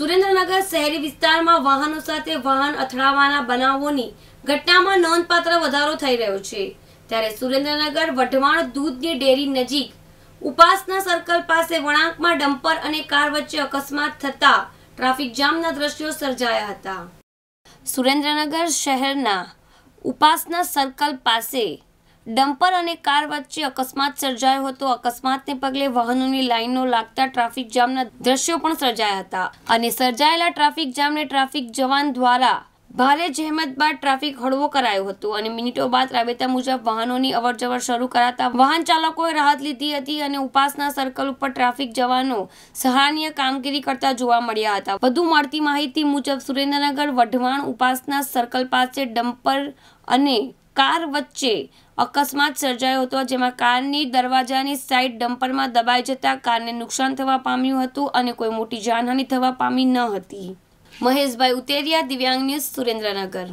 સુરેન્દ્રનગર શહેરી વિસ્તારમાં વાહનો સાથે વાહન અથડાવાના બનાવોની ઘટનામાં નોંધપાત્ર વધારો થઈ રહ્યો છે ત્યારે સુરેન્દ્રનગર વઢવાણ દૂધની ડેરી નજીક ઉપાસના સર્કલ પાસે વળાંકમાં ડમ્પર અને કાર વચ્ચે અકસ્માત થતા ટ્રાફિક જામના દ્રશ્યો સર્જાયા હતા સુરેન્દ્રનગર શહેરના ઉપાસના સર્કલ પાસે ડમ્પર અને કાર વચ્ચે અકસ્માત સર્જાયો હતો અકસ્માતને પગલે વાહનોની લાઈનો લાગતા ટ્રાફિક જામના દ્રશ્યો પણ સર્જાયા હતા અને સર્જાયેલા ટ્રાફિક જામને ટ્રાફિક જવાન દ્વારા ભારે જહેમત બાદ ટ્રાફિક હળવો કરાયો હતો અને મિનિટો બાદ રાબેતા મુજબ વાહનોની અવરજવર શરૂ કરાતા વાહન ચાલકોએ રાહત લીધી હતી અને ઉપાસના સર્કલ ઉપર ટ્રાફિક જવાનો સહારણીય કામગીરી કરતા જોવા મળ્યા હતા વધુ મળતી માહિતી મુજબ સુરેન્દ્રનગર વઢવાણ ઉપાસના સર્કલ પાસે ડમ્પર અને કાર વચ્ચે અકસ્માત સર્જાયો હતો જેમાં કારની દરવાજાની સાઈડ ડમ્પરમાં દબાઈ જતા કારને નુકસાન થવા પામ્યું હતું અને કોઈ મોટી જાનહાનિ થવા પામી ન હતી મહેશભાઈ ઉતેરિયા દિવ્યાંગ ન્યૂઝ સુરેન્દ્રનગર